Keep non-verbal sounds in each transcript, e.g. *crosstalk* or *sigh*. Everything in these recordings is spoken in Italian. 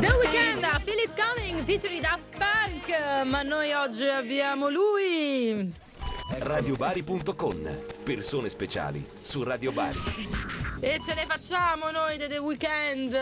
The Weeknd, Feel It Coming, featuring Daft Punk, ma noi oggi abbiamo lui. Radiobari.com, persone speciali su Radio Bari. E ce ne facciamo noi The Weeknd,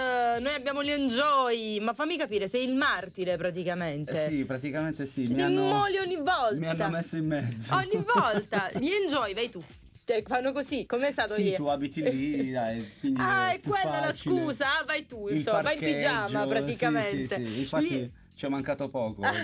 noi abbiamo gli enjoy. ma fammi capire, sei il martire praticamente. Eh sì, praticamente sì. Cioè, mi hanno, ogni volta. Mi hanno messo in mezzo. Ogni volta, gli *laughs* enjoy, vai tu cioè, fanno così, come è stato sì, ieri? tu abiti lì, *laughs* dai, Ah, è quella facile. la scusa? Vai tu, insomma, vai in pigiama praticamente. Sì, sì, sì. Infatti... Lì ci è mancato poco. *laughs* Vabbè,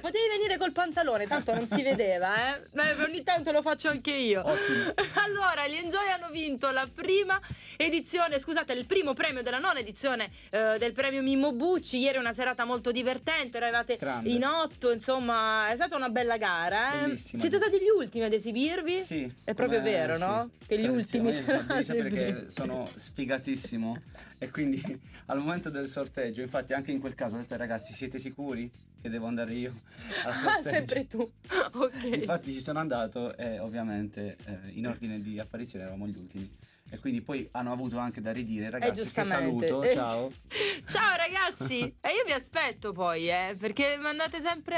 potevi venire col pantalone, tanto non si vedeva, eh. Beh, ogni tanto lo faccio anche io. Ottimo. Allora, gli Enjoy hanno vinto la prima edizione, scusate, il primo premio della nona edizione eh, del premio Mimmo Bucci. Ieri una serata molto divertente, eravate Grande. in otto, insomma, è stata una bella gara. Eh. Siete stati gli ultimi ad esibirvi? Sì. È proprio vero, sì. no? Che gli ultimi sono. Io *laughs* perché sono sfigatissimo e quindi *laughs* al momento del sorteggio, infatti anche in quel caso ho detto ragazzi ragazzi, siete sicuri che devo andare io? Ah, sempre tu. *laughs* ok. Infatti ci sono andato e ovviamente eh, in ordine di apparizione eravamo gli ultimi e quindi poi hanno avuto anche da ridire eh, ragazzi eh, saluto ciao *laughs* ciao ragazzi e io vi aspetto poi eh, perché mandate sempre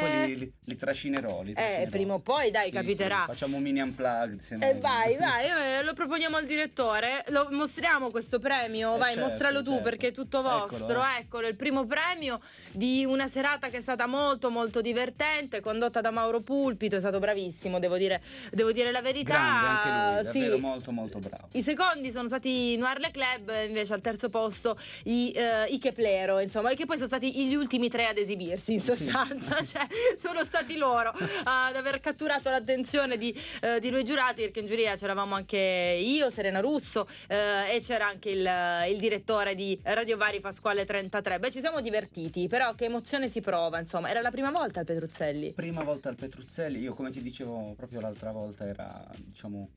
ma poi li, li, li trascinerò li eh, trascinerò. eh prima o poi dai sì, capiterà sì, facciamo un mini unplugged se eh, vai *laughs* vai eh, lo proponiamo al direttore lo mostriamo questo premio eh, vai certo, mostralo tu certo. perché è tutto vostro eccolo, eh. eccolo il primo premio di una serata che è stata molto molto divertente condotta da Mauro Pulpito è stato bravissimo devo dire, devo dire la verità Grande, anche lui, davvero sì. molto molto bravo i secondi sono stati Noir Le Club, invece al terzo posto i, uh, eh, i Keplero, insomma, e che poi sono stati gli ultimi tre ad esibirsi in sostanza, sì. *laughs* cioè sono stati loro ad aver catturato l'attenzione di, uh, di noi giurati, perché in giuria c'eravamo anche io, Serena Russo uh, e c'era anche il, il, direttore di Radio Vari Pasquale 33. Beh, ci siamo divertiti, però che emozione si prova, insomma, era la prima volta al Petruzzelli. Prima volta al Petruzzelli, io come ti dicevo proprio l'altra volta era, diciamo,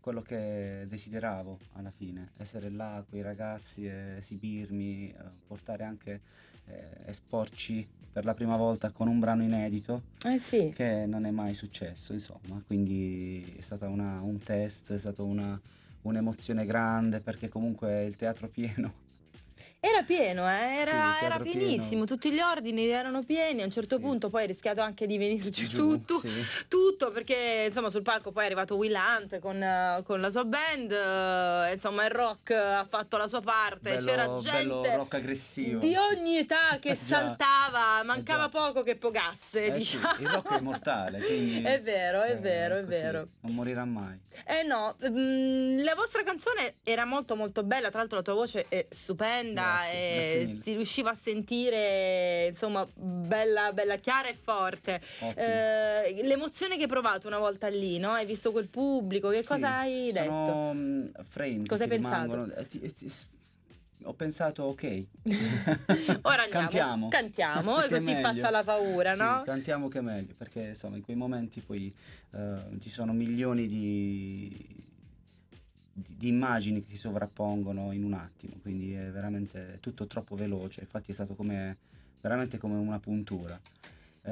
quello che desideravo alla fine, essere là con i ragazzi, esibirmi, eh, portare anche, eh, esporci per la prima volta con un brano inedito, eh sì. che non è mai successo, insomma, quindi è stato un test, è stata un'emozione grande perché comunque il teatro pieno era pieno, eh? era, sì, era pienissimo, pieno. tutti gli ordini erano pieni, a un certo sì. punto poi hai rischiato anche di venirci Giù, tutto, sì. tutto, perché insomma sul palco poi è arrivato Will Hunt con, con la sua band, eh, insomma il rock ha fatto la sua parte, bello, c'era gente rock aggressivo. di ogni età che eh, saltava, eh, mancava eh poco che pogasse, eh diciamo. il rock è mortale, quindi... *laughs* È vero, è vero, è vero. Non morirà mai. Eh no, mh, mm, la vostra canzone era molto molto bella, tra l'altro la tua voce è stupenda grazie, grazie si riusciva a sentire insomma bella, bella chiara e forte. Eh, l'emozione che hai provato una volta lì, no? hai visto quel pubblico, che sì, cosa hai detto? Mm, frame, cosa hai pensato? Eh, eh, ho pensato ok *laughs* ora andiamo cantiamo, cantiamo e così passa la paura sì, no? cantiamo che è meglio perché insomma in quei momenti poi uh, ci sono milioni di di, di, immagini che si sovrappongono in un attimo, quindi è veramente tutto troppo veloce, infatti è stato come, veramente come una puntura.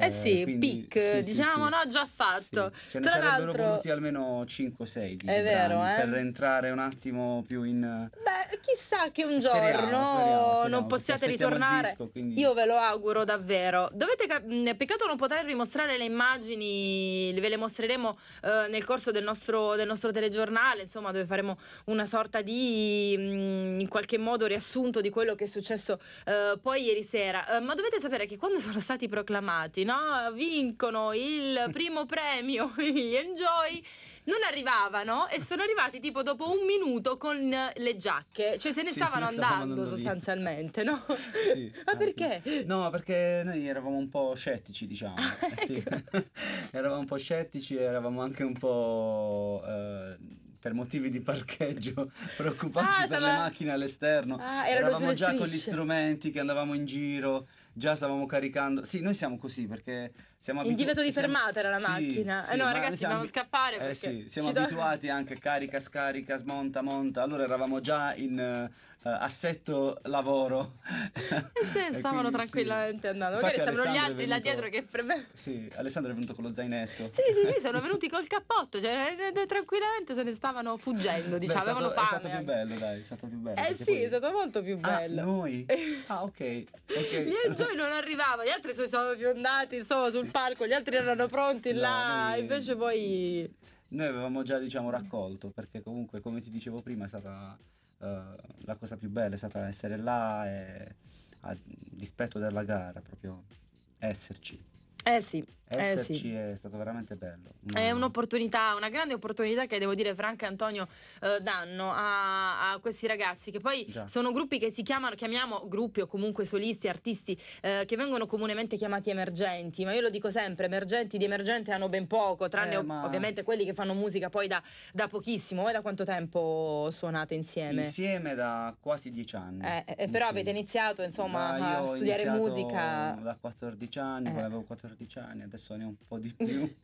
Eh, eh sì, quindi, pic, sì, diciamo, sì, no, già fatto. Sì. Ce ne Tra sarebbero voluti almeno 5-6 di È eh? per entrare un attimo più in... Beh, chissà che un giorno speriamo, speriamo, non possiate ritornare. Disco, quindi... Io ve lo auguro davvero. Dovete cap- mm, peccato non potervi mostrare le immagini, ve le mostreremo eh, nel corso del nostro, del nostro, telegiornale, insomma, dove faremo una sorta di, mm, in qualche modo, riassunto di quello che è successo eh, poi ieri sera. Eh, ma dovete sapere che quando sono stati proclamati, no? vincono il primo premio gli *laughs* Enjoy non arrivavano e sono arrivati tipo dopo un minuto con le giacche, cioè se ne sì, stavano, stavano andando, andando sostanzialmente, no? Sì, *laughs* Ma eh, perché? No, perché noi eravamo un po' scettici, diciamo. Ah, eh, ecco. sì. *laughs* eravamo un po' scettici, eravamo anche un po'... Eh, per motivi di parcheggio preoccupati ah, per stava... le macchine all'esterno ah, eravamo già strisce. con gli strumenti che andavamo in giro già stavamo caricando. Sì, noi siamo così perché siamo abitu- il divieto di fermata siamo... era la macchina. Sì, eh sì, no, ma ragazzi, dobbiamo ab... scappare. Eh sì, siamo abituati do... anche carica, scarica, smonta, monta. Allora eravamo già in uh, assetto lavoro. Eh sì, *laughs* stavano tranquillamente sì. andando. Magari stavano gli altri venuto... là dietro che per me. Sì, Alessandro è venuto con lo zainetto. sì, sì, sì, sono *laughs* venuti col cappotto. Cioè, eh, eh, tranquillamente se ne stavano fuggendo. Diciamo, Beh, avevano stato, fame. È stato più bello, dai. È stato più bello. Eh sì, poi... è stato molto più ah, bello. Ah, noi? *laughs* Ah, ok. okay. Io e non arrivava, gli altri sono proprio andati, insomma, sul palco, gli altri erano pronti no, là, noi... invece poi... Noi avevamo già, diciamo, raccolto, perché comunque, come ti dicevo prima, è stata uh, la cosa più bella, è stata essere là e, a dispetto della gara, proprio esserci. Eh, eh sì, esserci eh sì. è stato veramente bello. No. È un'opportunità, una grande opportunità che devo dire Franca e Antonio eh, danno a, a, questi ragazzi che poi Già. sono gruppi che si chiamano, chiamiamo gruppi o comunque solisti, artisti eh, che vengono comunemente chiamati emergenti, ma io lo dico sempre, emergenti di emergente hanno ben poco, tranne eh, ma... ovviamente quelli che fanno musica poi da, da, pochissimo. Voi da quanto tempo suonate insieme? Insieme da quasi dieci anni. Eh, però avete iniziato insomma da, a studiare musica. Da 14 anni, poi avevo 14 14 anni, adesso ne ho un po' di più. *laughs*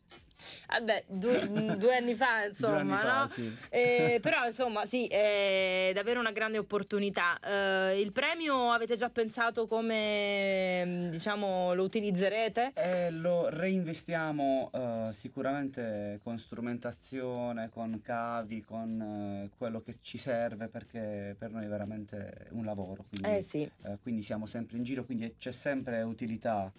Vabbè, due, *laughs* mm, due, anni fa, insomma, anni fa, sì. eh, però, insomma, sì, eh, è davvero una grande opportunità. Eh, il premio avete già pensato come mm, diciamo lo utilizzerete? Eh, lo reinvestiamo eh, sicuramente con strumentazione, con cavi, con eh, quello che ci serve perché per noi è veramente un lavoro. Quindi, sì. quindi siamo sempre in giro, quindi c'è sempre utilità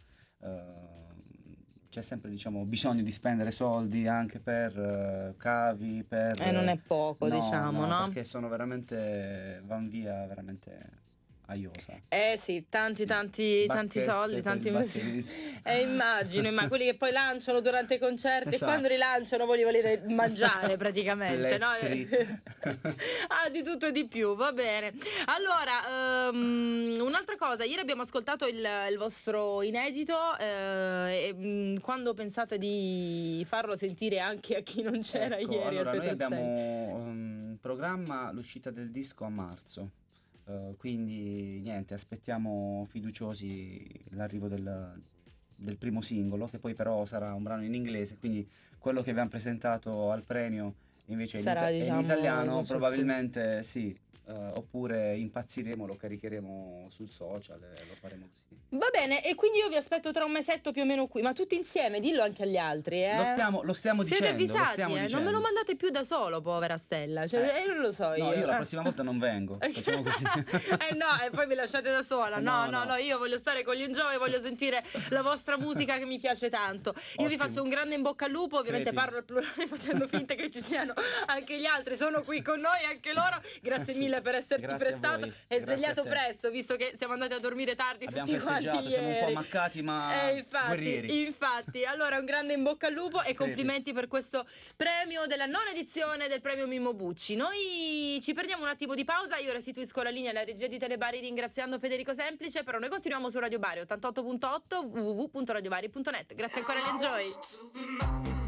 c'è sempre diciamo, bisogno di spendere soldi anche per eh, cavi, per... E eh, non è poco, no, diciamo, no? Perché sono veramente, van via veramente aiosa. Eh sì, tanti, sì. tanti, tanti soldi, tanti investimenti. Eh, immagino, ma quelli che poi lanciano durante i concerti esatto. e quando rilanciano voi li volete mangiare *laughs* praticamente, no? *laughs* ah, di tutto e di più, va bene. Allora, um, un'altra cosa, ieri abbiamo ascoltato il, il vostro inedito, eh, e, mm, quando pensate di farlo sentire anche a chi non c'era ecco, ieri? Allora, noi abbiamo in um, ehm, programma l'uscita del disco a marzo. Eh, quindi niente, aspettiamo fiduciosi l'arrivo del, del, primo singolo, che poi però sarà un brano in inglese, quindi quello che abbiamo presentato al premio invece sarà, in, diciamo, in italiano, probabilmente sì, Uh, oppure impazziremo, lo caricheremo sul social e eh, lo faremo così. Va bene, e quindi io vi aspetto tra un mesetto più o meno qui, ma tutti insieme, dillo anche agli altri. Eh. Lo stiamo, lo stiamo Siete dicendo. Siete avvisati, eh? dicendo. non me lo mandate più da solo, povera Stella. Cioè, eh. Io eh, non lo so. Io. No, io la prossima volta non vengo. *laughs* Facciamo così. *laughs* eh no, e poi mi lasciate da sola. No, no, no, no io voglio stare con gli enjoy, voglio sentire la vostra musica che mi piace tanto. Io Ottimo. vi faccio un grande in bocca al lupo, ovviamente Crepi. parlo al plurale *laughs* facendo finta che ci siano anche gli altri, sono qui con noi, anche loro. Grazie mille mille per esserti Grazie prestato e svegliato presto, visto che siamo andati a dormire tardi Abbiamo tutti quanti ieri. siamo un po' ammaccati, ma eh, infatti, guerrieri. Infatti, allora un grande in bocca al lupo e Credi. complimenti per questo premio della nona edizione del premio Mimmo Bucci. Noi ci prendiamo un attimo di pausa, io restituisco la linea alla regia di Telebari ringraziando Federico Semplice, però noi continuiamo su Radio Bari 88.8 www.radiobari.net. Grazie ancora all'enjoy.